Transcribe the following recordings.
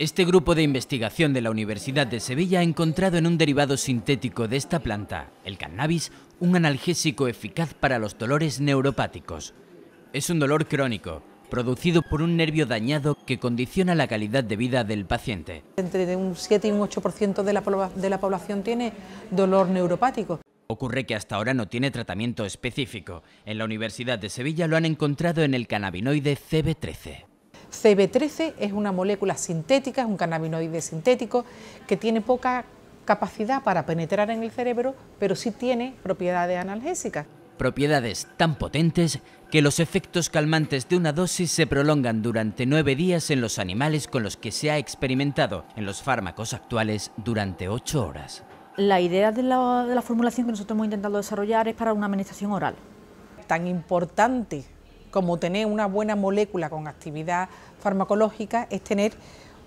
Este grupo de investigación de la Universidad de Sevilla ha encontrado en un derivado sintético de esta planta, el cannabis, un analgésico eficaz para los dolores neuropáticos. Es un dolor crónico, producido por un nervio dañado que condiciona la calidad de vida del paciente. Entre un 7 y un 8% de la, población tiene dolor neuropático. Ocurre que hasta ahora no tiene tratamiento específico. En la Universidad de Sevilla lo han encontrado en el cannabinoide CB13. CB13 es una molécula sintética, es un cannabinoide sintético que tiene poca capacidad para penetrar en el cerebro, pero sí tiene propiedades analgésicas. Propiedades tan potentes que los efectos calmantes de una dosis se prolongan durante nueve días en los animales con los que se ha experimentado en los fármacos actuales durante ocho horas. La idea de la, de la formulación que nosotros hemos intentado desarrollar es para una administración oral. Tan importante como tener una buena molécula con actividad farmacológica es tener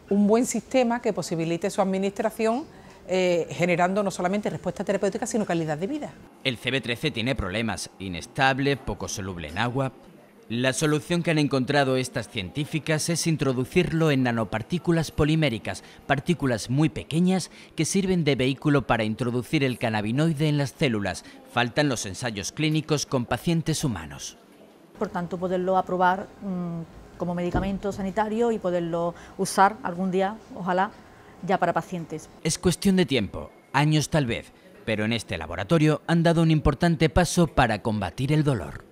un buen sistema que posibilite su administración eh, generando no solamente respuesta terapéutica, sino calidad de vida. El CB13 tiene problemas, inestable, poco soluble en agua. La solución que han encontrado estas científicas es introducirlo en nanopartículas poliméricas, partículas muy pequeñas que sirven de vehículo para introducir el cannabinoide en las células. Faltan los ensayos clínicos con pacientes humanos por tanto poderlo aprobar mm, como medicamento sanitario y poderlo usar algún día, ojalá, ya para pacientes. Es cuestión de tiempo, años tal vez, pero en este laboratorio han dado un importante paso para combatir el dolor.